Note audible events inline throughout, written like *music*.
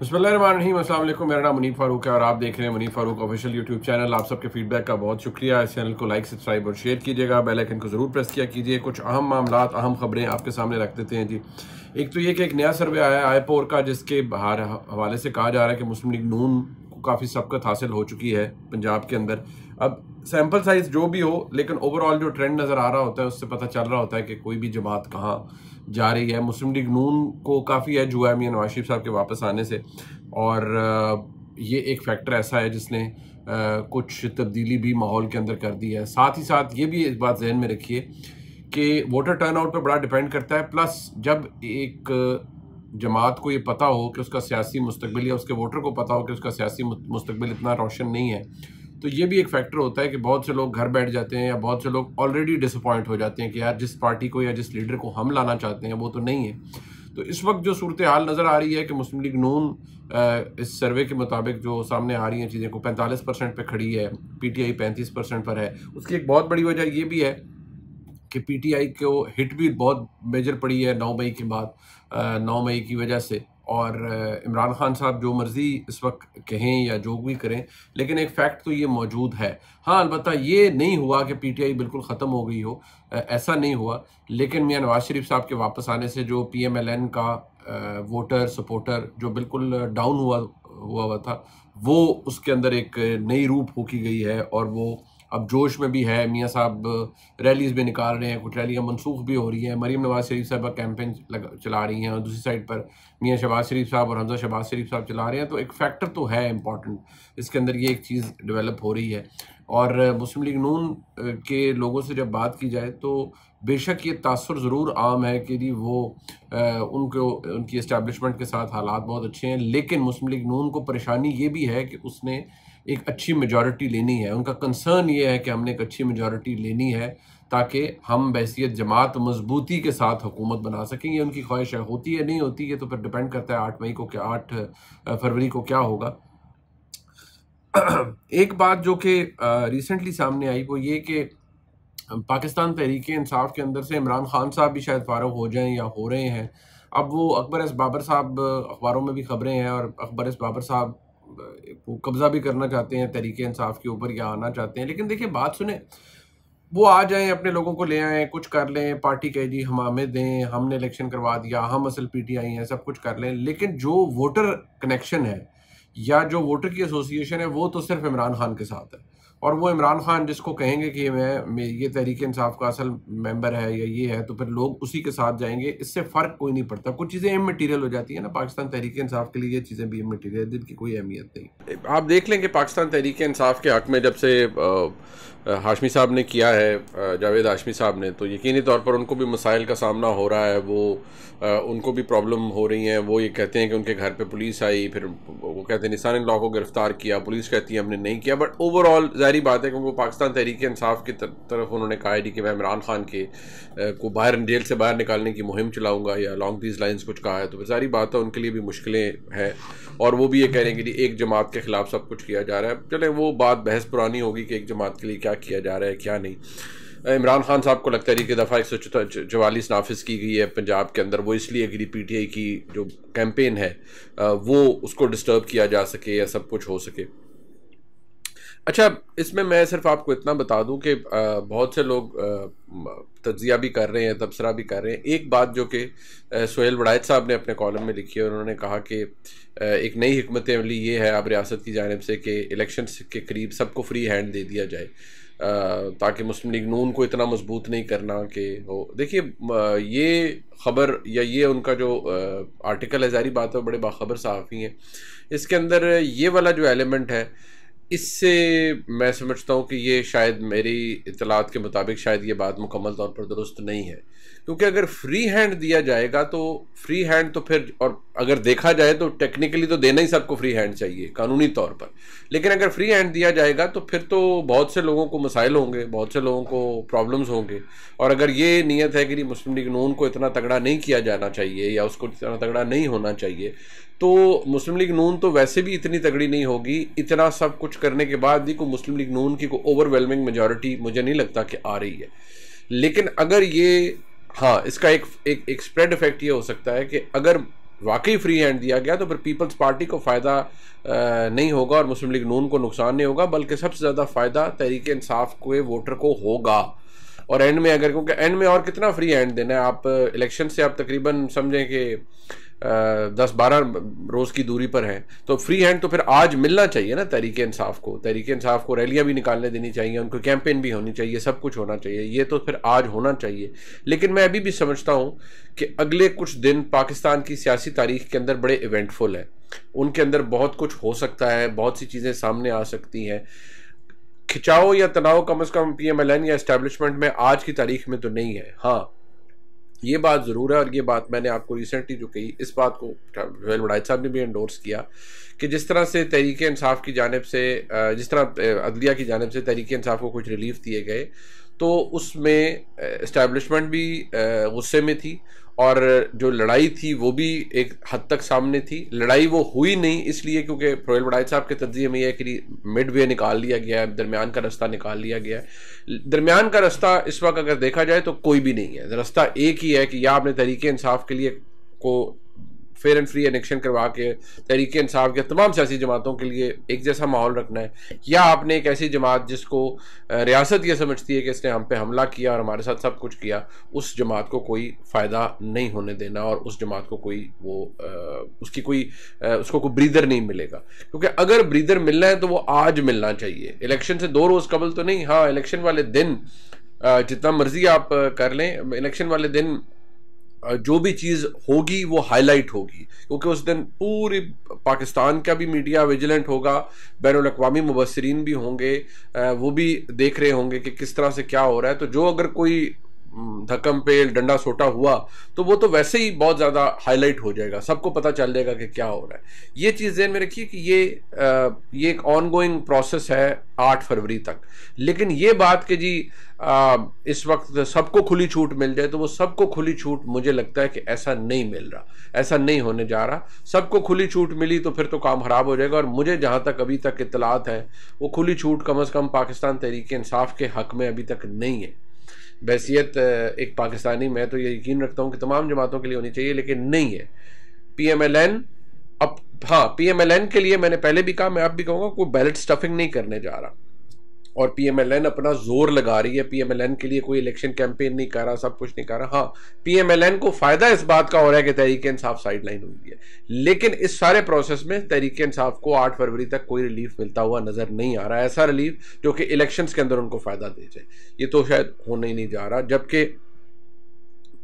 बसमीम मेरा नाम मुनीफ फारूक है और आप देख रहे हैं Munif Farooq official YouTube channel आप सबके फीडबैक का बहुत शुक्रिया इस चैनल को लाइक सब्सक्राइब और शेयर कीजिएगा बेल आइकन को ज़रूर प्रेस किया कीजिए कुछ अहम मामला अहम खबरें आपके सामने रख देते हैं जी एक तो ये कि एक नया सर्वे आया है आईपोर का जिसके बाहर हवाले से कहा जा रहा है कि मुस्लिम लीग नून को काफ़ी सबकत हासिल हो चुकी है पंजाब के अंदर अब सैम्पल साइज जो भी हो लेकिन ओवरऑल जो ट्रेंड नज़र आ रहा होता है उससे पता चल रहा होता है कि कोई भी जमात कहाँ जा रही है मुस्लिम लीग नून को काफ़ी है जुआ मियाँ नवाज शरीफ साहब के वापस आने से और ये एक फैक्टर ऐसा है जिसने कुछ तब्दीली भी माहौल के अंदर कर दी है साथ ही साथ ये भी इस बात जहन में रखिए कि वोटर टर्नआउट पर बड़ा डिपेंड करता है प्लस जब एक जमात को ये पता हो कि उसका सियासी मुस्तबिल या उसके वोटर को पता हो कि उसका सियासी मुस्तबिल इतना रोशन नहीं है तो ये भी एक फैक्टर होता है कि बहुत से लोग घर बैठ जाते हैं या बहुत से लोग ऑलरेडी डिसअपॉइंट हो जाते हैं कि यार जिस पार्टी को या जिस लीडर को हम लाना चाहते हैं वो तो नहीं है तो इस वक्त जो सूरत हाल नज़र आ रही है कि मुस्लिम लीग नून इस सर्वे के मुताबिक जो सामने आ रही हैं चीज़ें को पैंतालीस परसेंट पर खड़ी है पी टी आई पैंतीस परसेंट पर है उसकी एक बहुत बड़ी वजह ये भी है कि पी टी आई को हिट भी बहुत मेजर पड़ी है नौ मई के बाद नौ मई की वजह से और इमरान खान साहब जो मर्ज़ी इस वक्त कहें या जो भी करें लेकिन एक फ़ैक्ट तो ये मौजूद है हाँ अलबत् ये नहीं हुआ कि पीटीआई बिल्कुल ख़त्म हो गई हो ऐसा नहीं हुआ लेकिन मियाँ नवाज़ शरीफ साहब के वापस आने से जो पीएमएलएन का वोटर सपोर्टर जो बिल्कुल डाउन हुआ हुआ हुआ था वो उसके अंदर एक नई रूप होकी गई है और वो अब जोश में भी है मियाँ साहब रैलीज भी निकाल रहे हैं कुछ रैलियाँ मनसूख भी हो रही हैं मरीम नवाज शरीफ साहब का कैंपेन चला रही हैं और दूसरी साइड पर मियाँ शहबाज शरीफ साहब और हमजा शहबाज शरीफ साहब चला रहे हैं तो एक फैक्टर तो है इम्पॉर्टेंट इसके अंदर ये एक चीज़ डेवलप हो रही है और मुस्लिम लीग नून के लोगों से जब बात की जाए तो बेशक ये तासर ज़रूर आम है कि जी वो आ, उनको उनकी इस्टेबलिशमेंट के साथ हालात बहुत अच्छे हैं लेकिन मुस्लिम लीग नून को परेशानी ये भी है कि उसने एक अच्छी मेजॉरिटी लेनी है उनका कंसर्न ये है कि हमने एक अच्छी मेजॉरिटी लेनी है ताकि हम बैसीत जमात मजबूती के साथ हुकूमत बना सकें ये उनकी ख्वाहिश है होती है नहीं होती है तो फिर डिपेंड करता है आठ मई को क्या आठ फरवरी को क्या होगा *clears throat* एक बात जो कि रिसेंटली सामने आई वो ये कि पाकिस्तान तहरीक इंसाफ के अंदर से इमरान खान साहब भी शायद फारग हो जाएं या हो रहे हैं अब वो अकबर एस बाबर साहब अखबारों में भी खबरें हैं और अकबर एस बाबर साहब को कब्ज़ा भी करना चाहते हैं तहरीक इंसाफ के ऊपर या आना चाहते हैं लेकिन देखिए बात सुने वो आ जाएं अपने लोगों को ले आएँ कुछ कर लें पार्टी कह जी हम हमें दें हमने इलेक्शन करवा दिया हम असल पी टी आई हैं सब कुछ कर लें लेकिन जो वोटर कनेक्शन है या जो वोटर की एसोसिएशन है वो तो सिर्फ इमरान खान के साथ है और वो इमरान खान जिसको कहेंगे कि मैं, ये तहरीक इंसाफ का असल मेंबर है या ये है तो फिर लोग उसी के साथ जाएंगे इससे फ़र्क कोई नहीं पड़ता कुछ चीज़ें एम मटीरियल हो जाती है ना पाकिस्तान तहरीक इंसाफ के लिए ये चीज़ें भी एम मटीरियल जिनकी कोई अहमियत नहीं आप देख लें कि पाकिस्तान तहरीक इंसाफ के हक में जब से हाशमी साहब ने किया है जावेद हाशमी साहब ने तो यकीनी तौर पर उनको भी मसाइल का सामना हो रहा है वो उनको भी प्रॉब्लम हो रही है वो ये कहते हैं कि उनके घर पे पुलिस आई फिर वो कहते हैं निशान लॉ को गिरफ़्तार किया पुलिस कहती है हमने नहीं किया बट ओवरऑल जारी बात है क्योंकि वो पाकिस्तान तहरीक इंसाफ की तर, तरफ उन्होंने कहा है कि मैं इमरान खान के को बाहर जेल से बाहर निकालने की मुहिम चलाऊंगा या लॉन्ग दीज लाइन्स कुछ कहा है तो सारी बात है उनके लिए भी मुश्किलें हैं और वो भी ये कह रहे हैं कि एक जमात के ख़िलाफ़ सब कुछ किया जा रहा है चले वो बात बहस पुरानी होगी कि एक जमात के लिए क्या किया जा रहा है क्या नहीं इमरान खान साहब को लगता है कि दफ़ा एक सौ चवालीस नाफिज की गई है पंजाब के अंदर वो इसलिए गिरी पी टी आई की जो कैंपेन है वो उसको डिस्टर्ब किया जा सके या सब कुछ हो सके अच्छा इसमें मैं सिर्फ आपको इतना बता दूं कि बहुत से लोग तजिया भी कर रहे हैं तबसरा भी कर रहे हैं एक बात जो कि सोहेल वडायत साहब ने अपने कॉलम में लिखी है उन्होंने कहा कि एक नई हमत अमली ये है अब रियासत की जानब से कि इलेक्शन के करीब सबको फ्री हैंड दे दिया जाए ताकि मुस्लिम लीग नून को इतना मजबूत नहीं करना कि हो देखिए ये खबर या ये उनका जो आर्टिकल है जारी बात है बड़े बाखबर सहाफ़ी हैं इसके अंदर ये वाला जो एलिमेंट है इससे मैं समझता हूँ कि ये शायद मेरी इतलात के मुताबिक शायद ये बात मुकम्मल तौर पर दुरुस्त नहीं है क्योंकि अगर फ्री हैंड दिया जाएगा तो फ्री हैंड तो फिर और अगर देखा जाए तो टेक्निकली तो देना ही सबको फ्री हैंड चाहिए कानूनी तौर पर लेकिन अगर फ्री हैंड दिया जाएगा तो फिर तो बहुत से लोगों को मसाइल होंगे बहुत से लोगों को प्रॉब्लम्स होंगे और अगर ये नीयत है कि मुस्लिम लीग नून को इतना तगड़ा नहीं किया जाना चाहिए या उसको इतना तगड़ा नहीं होना चाहिए तो मुस्लिम लीग नून तो वैसे भी इतनी तगड़ी नहीं होगी इतना सब कुछ करने के बाद भी को मुस्लिम लीग नून की कोई ओवरवेलमिंग मेजोरिटी मुझे नहीं लगता कि आ रही है लेकिन अगर ये हाँ इसका एक एक, एक स्प्रेड इफेक्ट ये हो सकता है कि अगर वाकई फ्री हैंड दिया गया तो फिर पीपल्स पार्टी को फ़ायदा नहीं होगा और मुस्लिम लीग नून को नुकसान नहीं होगा बल्कि सबसे ज़्यादा फ़ायदा तहरीक इंसाफ के वोटर को होगा और एंड में अगर क्योंकि एंड में और कितना फ्री एंड देना है आप इलेक्शन uh, से आप तकरीबन समझें कि uh, दस बारह रोज़ की दूरी पर हैं तो फ्री हैंड तो फिर आज मिलना चाहिए ना तहरीक इंसाफ को तहरीक इंसाफ को रैलियाँ भी निकालने देनी चाहिए उनको कैंपेन भी होनी चाहिए सब कुछ होना चाहिए ये तो फिर आज होना चाहिए लेकिन मैं अभी भी समझता हूँ कि अगले कुछ दिन पाकिस्तान की सियासी तारीख के अंदर बड़े इवेंटफुल हैं उनके अंदर बहुत कुछ हो सकता है बहुत सी चीज़ें सामने आ सकती हैं खिंचाव या तनाव कम अज कम पी एम एल एन या इस्टेब्लिशमेंट में आज की तारीख में तो नहीं है हाँ ये बात ज़रूर है और ये बात मैंने आपको रिसेंटली जो कही इस बात को रोहल बड़ाइद साहब ने भी एंडोर्स किया कि जिस तरह से तहरीक इंसाफ की जानब से जिस तरह अदलिया की जानब से तहरीक इंसाफ को कुछ रिलीफ दिए गए तो उसमें इस्टेबलिशमेंट भी गुस्से में थी और जो लड़ाई थी वो भी एक हद तक सामने थी लड़ाई वो हुई नहीं इसलिए क्योंकि प्रोयल बड़ाइद साहब के तजिए में यह है कि मिड वे निकाल लिया गया है दरमियान का रास्ता निकाल लिया गया है दरमियान का रास्ता इस वक्त अगर देखा जाए तो कोई भी नहीं है रास्ता एक ही है कि या आपने तरीके इंसाफ के लिए को फेयर एंड फ्री इलेक्शन करवा के तरीके इंसाफ के तमाम सियासी जमातों के लिए एक जैसा माहौल रखना है या आपने एक ऐसी जमात जिसको रियासत यह समझती है कि इसने हम पे हमला किया और हमारे साथ सब कुछ किया उस जमात को कोई फ़ायदा नहीं होने देना और उस जमात को कोई वो उसकी कोई उसको कोई ब्रीदर नहीं मिलेगा क्योंकि अगर ब्रीदर मिलना है तो वो आज मिलना चाहिए इलेक्शन से दो रोज़ कबल तो नहीं हाँ इलेक्शन वाले दिन जितना मर्जी आप कर लें इलेक्शन वाले दिन जो भी चीज़ होगी वो हाईलाइट होगी क्योंकि उस दिन पूरी पाकिस्तान का भी मीडिया विजिलेंट होगा बैन अवी मुबसरीन भी होंगे वो भी देख रहे होंगे कि किस तरह से क्या हो रहा है तो जो अगर कोई हम्म, धक्कम पेल डंडा सोटा हुआ तो वो तो वैसे ही बहुत ज़्यादा हाईलाइट हो जाएगा सबको पता चल जाएगा कि क्या हो रहा है ये चीज़ ध्यान में रखिए कि ये आ, ये एक ऑनगोइंग प्रोसेस है आठ फरवरी तक लेकिन ये बात कि जी आ, इस वक्त सबको खुली छूट मिल जाए तो वो सबको खुली छूट मुझे लगता है कि ऐसा नहीं मिल रहा ऐसा नहीं होने जा रहा सबको खुली छूट मिली तो फिर तो काम ख़राब हो जाएगा और मुझे जहाँ तक अभी तक इतलात है वो खुली छूट कम अज़ कम पाकिस्तान तहरीक इंसाफ के हक में अभी तक नहीं है बहसीत एक पाकिस्तानी मैं तो ये यकीन रखता हूँ कि तमाम जमातों के लिए होनी चाहिए लेकिन नहीं है पी एम एल एन अब हाँ पी एम एल एन के लिए मैंने पहले भी कहा मैं अब भी कहूँगा कोई बैलेट स्टफिंग नहीं करने जा रहा और पीएमएलएन अपना जोर लगा रही है पीएमएलएन के लिए कोई इलेक्शन कैंपेन नहीं कर रहा सब कुछ नहीं कर रहा हाँ पीएमएलएन को फायदा इस बात का हो रहा है कि तहरीक इंसाफ साइड लाइन हुई है लेकिन इस सारे प्रोसेस में तहरीक इंसाफ को आठ फरवरी तक कोई रिलीफ मिलता हुआ नजर नहीं आ रहा ऐसा रिलीफ जो कि इलेक्शन के अंदर उनको फायदा दे जाए ये तो शायद होने ही नहीं जा रहा जबकि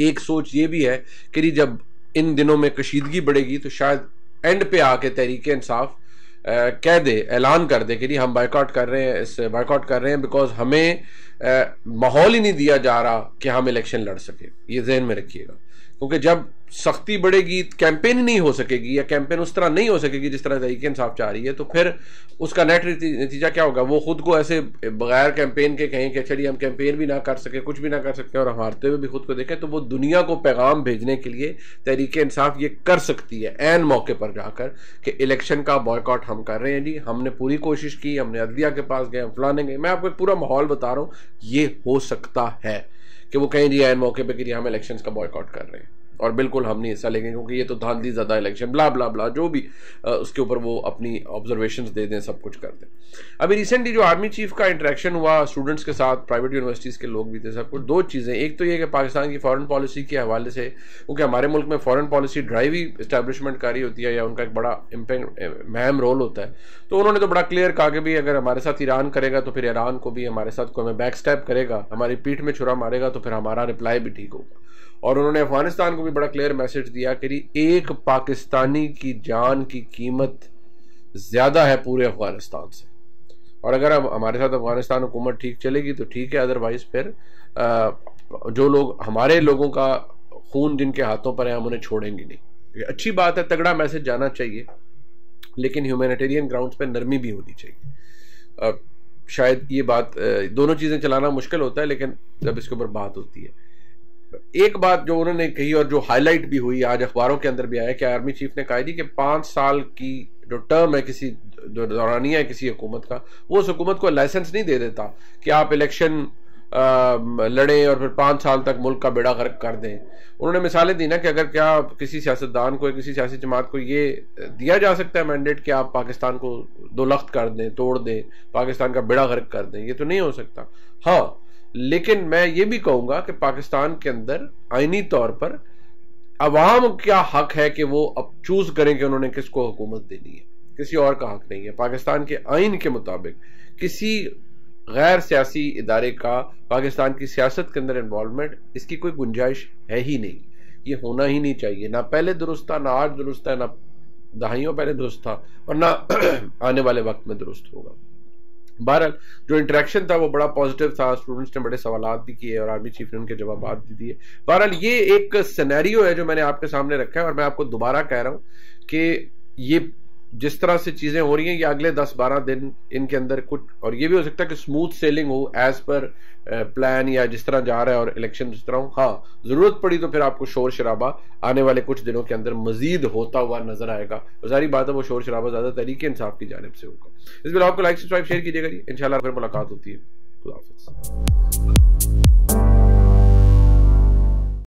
एक सोच ये भी है कि जब इन दिनों में कशीदगी बढ़ेगी तो शायद एंड पे आके तहरीक इंसाफ कह दे ऐलान कर दे कि जी हम बाइकआउट कर रहे हैं इस बाइकआउट कर रहे हैं बिकॉज हमें माहौल ही नहीं दिया जा रहा कि हम इलेक्शन लड़ सकें ये जहन में रखिएगा क्योंकि जब सख्ती बढ़ेगी कैंपेन ही नहीं हो सकेगी या कैंपेन उस तरह नहीं हो सकेगी जिस तरह तरीके इंसाफ चाह रही है तो फिर उसका नेट नतीजा क्या होगा वो खुद को ऐसे बगैर कैंपेन के कहें कि चलिए अच्छा हम कैंपेन भी ना कर सके कुछ भी ना कर सकते और हारते हुए भी खुद को देखें तो वो दुनिया को पैगाम भेजने के लिए तहरीक इंसाफ ये कर सकती है एन मौके पर जाकर कि इलेक्शन का बॉयकॉट हम कर रहे हैं जी हमने पूरी कोशिश की हमने अदलिया के पास गए हम फलाने गए मैं आपको पूरा माहौल बता रहा हूँ ये हो सकता है कि वो कहें जी एन मौके पर कि हम इलेक्शन का बॉयकॉट कर रहे हैं और बिल्कुल हम नहीं हिस्सा लेंगे क्योंकि ये तो धांधली ज़्यादा इलेक्शन ब्ला ब्ला ब्ला जो भी आ, उसके ऊपर वो अपनी ऑब्जर्वेशन दे दें सब कुछ कर दें अभी रिसेंटली जो आर्मी चीफ का इंटरेक्शन हुआ स्टूडेंट्स के साथ प्राइवेट यूनिवर्सिटीज़ के लोग भी थे सब कुछ दो चीज़ें एक तो ये कि पाकिस्तान की फ़ॉरन पॉलिसी के हवाले से क्योंकि हमारे मुल्क में फ़ॉरन पॉलिसी ड्राइव ही इस्टेब्लिशमेंट कारी होती है या उनका एक बड़ा महम रोल होता है तो उन्होंने तो बड़ा क्लियर कहा कि भी अगर हमारे साथ ईरान करेगा तो फिर ईरान को भी हमारे साथ कोई बैक स्टेप करेगा हमारी पीठ में छुरा मारेगा तो फिर हमारा रिप्लाई भी ठीक होगा और उन्होंने अफगानिस्तान को भी बड़ा क्लियर मैसेज दिया कि एक पाकिस्तानी की जान की कीमत ज़्यादा है पूरे अफगानिस्तान से और अगर हम हमारे साथ अफगानिस्तान हुकूमत ठीक चलेगी तो ठीक है अदरवाइज़ फिर जो लोग हमारे लोगों का खून जिनके हाथों पर है हम उन्हें छोड़ेंगे नहीं अच्छी बात है तगड़ा मैसेज जाना चाहिए लेकिन ह्यूमैनिटेरियन ग्राउंड्स पर नरमी भी होनी चाहिए शायद ये बात दोनों चीज़ें चलाना मुश्किल होता है लेकिन जब इसके ऊपर बात होती है एक बात जो उन्होंने कही और जो हाईलाइट भी हुई आज अखबारों के अंदर भी आया कि आर्मी चीफ ने कहा कि पांच साल की जो टर्म है किसी जो दौरानिया है किसी हुकूमत का वो उस हुकूमत को लाइसेंस नहीं दे देता कि आप इलेक्शन लड़े और फिर पांच साल तक मुल्क का बेड़ा गर्क कर दें उन्होंने मिसालें दी ना कि अगर क्या किसी सियासतदान को किसी सियासी जमात को ये दिया जा सकता है मैंडेट कि आप पाकिस्तान को दो लख्त कर दें तोड़ दें पाकिस्तान का बेड़ा गर्क कर दें ये तो नहीं हो सकता हाँ लेकिन मैं ये भी कहूंगा कि पाकिस्तान के अंदर आइनी तौर पर अवाम क्या हक है कि वो अब चूज करें कि उन्होंने किसको हुकूमत देनी है किसी और का हक नहीं है पाकिस्तान के आइन के मुताबिक किसी गैर सियासी इदारे का पाकिस्तान की सियासत के अंदर इन्वॉलमेंट इसकी कोई गुंजाइश है ही नहीं ये होना ही नहीं चाहिए ना पहले दुरुस्त था ना आज दुरुस्त है ना दहाइयों पहले दुरुस्त था और ना *clears throat* आने वाले वक्त में दुरुस्त होगा बहरहाल जो इंटरेक्शन था वो बड़ा पॉजिटिव था स्टूडेंट्स ने बड़े सवाल भी किए और आर्मी चीफ ने उनके जवाब भी दिए बहरहाल ये एक सिनेरियो है जो मैंने आपके सामने रखा है और मैं आपको दोबारा कह रहा हूँ कि ये जिस तरह से चीजें हो रही हैं ये अगले 10-12 दिन इनके अंदर कुछ और ये भी हो सकता है कि स्मूथ सेलिंग हो एज पर प्लान या जिस तरह जा रहा है और इलेक्शन जिस तरह हो हाँ जरूरत पड़ी तो फिर आपको शोर शराबा आने वाले कुछ दिनों के अंदर मजीद होता हुआ नजर आएगा और सारी बात है वो शोर शराबा ज्यादा तरीके इंसाफ की जानब से होगा इस बिल आपको लाइक सब्सक्राइब शेयर कीजिएगा इन फिर मुलाकात होती है खुदाफिज